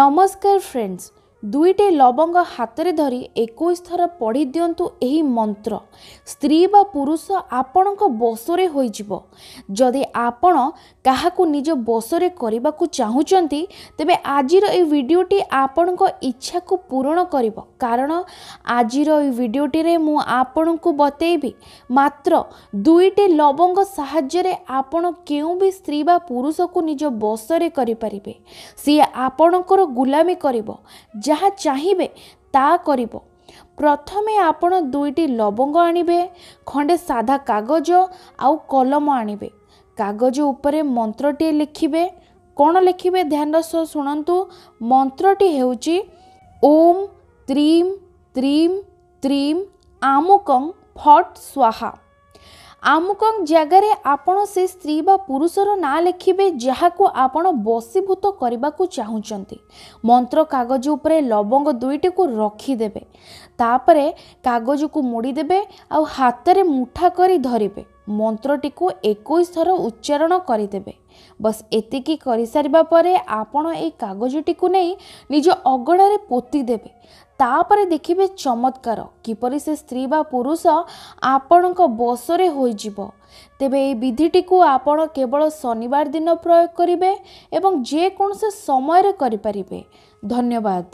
নমস্কার ফ্রেন্ডস ଦୁଇଟି ଲବଙ୍ଗ ହାତରେ ଧରି ଏକୋଇଶ ଥର ପଢ଼ି ଦିଅନ୍ତୁ ଏହି ମନ୍ତ୍ର ସ୍ତ୍ରୀ ବା ପୁରୁଷ ଆପଣଙ୍କ ବସରେ ହୋଇଯିବ ଯଦି ଆପଣ କାହାକୁ ନିଜ ବସରେ କରିବାକୁ ଚାହୁଁଛନ୍ତି ତେବେ ଆଜିର ଏହି ଭିଡ଼ିଓଟି ଆପଣଙ୍କ ଇଚ୍ଛାକୁ ପୂରଣ କରିବ କାରଣ ଆଜିର ଏହି ଭିଡ଼ିଓଟିରେ ମୁଁ ଆପଣଙ୍କୁ ବତେଇବି ମାତ୍ର ଦୁଇଟି ଲବଙ୍ଗ ସାହାଯ୍ୟରେ ଆପଣ କେଉଁ ବି ସ୍ତ୍ରୀ ବା ପୁରୁଷକୁ ନିଜ ବସରେ କରିପାରିବେ ସିଏ ଆପଣଙ୍କର ଗୁଲାମୀ କରିବ ଯାହା ଚାହିଁବେ ତା କରିବ ପ୍ରଥମେ ଆପଣ ଦୁଇଟି ଲବଙ୍ଗ ଆଣିବେ ଖଣ୍ଡେ ସାଧା କାଗଜ ଆଉ କଲମ ଆଣିବେ କାଗଜ ଉପରେ ମନ୍ତ୍ରଟିଏ ଲେଖିବେ କ'ଣ ଲେଖିବେ ଧ୍ୟାନର ସହ ଶୁଣନ୍ତୁ ମନ୍ତ୍ରଟି ହେଉଛି ଓମ୍ ତ୍ରିମ୍ ତ୍ରିମ୍ ତ୍ରିମ୍ ଆମୁକଂ ଫଟ୍ ସ୍ୱାହା ଆମୁକଙ୍କ ଜାଗାରେ ଆପଣ ସେ ସ୍ତ୍ରୀ ବା ପୁରୁଷର ନାଁ ଲେଖିବେ ଯାହାକୁ ଆପଣ ବସିଭୂତ କରିବାକୁ ଚାହୁଁଛନ୍ତି ମନ୍ତ୍ର କାଗଜ ଉପରେ ଲବଙ୍ଗ ଦୁଇଟିକୁ ରଖିଦେବେ ତାପରେ କାଗଜକୁ ମୋଡ଼ିଦେବେ ଆଉ ହାତରେ ମୁଠା କରି ଧରିବେ ମନ୍ତ୍ରଟିକୁ ଏକୋଇଶ ଥର ଉଚ୍ଚାରଣ କରିଦେବେ ବସ୍ ଏତିକି କରିସାରିବା ପରେ ଆପଣ ଏଇ କାଗଜଟିକୁ ନେଇ ନିଜ ଅଗଣାରେ ପୋତିଦେବେ ତାପରେ ଦେଖିବେ ଚମତ୍କାର କିପରି ସେ ସ୍ତ୍ରୀ ବା ପୁରୁଷ ଆପଣଙ୍କ ବସରେ ହୋଇଯିବ ତେବେ ଏହି ବିଧିଟିକୁ ଆପଣ କେବଳ ଶନିବାର ଦିନ ପ୍ରୟୋଗ କରିବେ ଏବଂ ଯେକୌଣସି ସମୟରେ କରିପାରିବେ ଧନ୍ୟବାଦ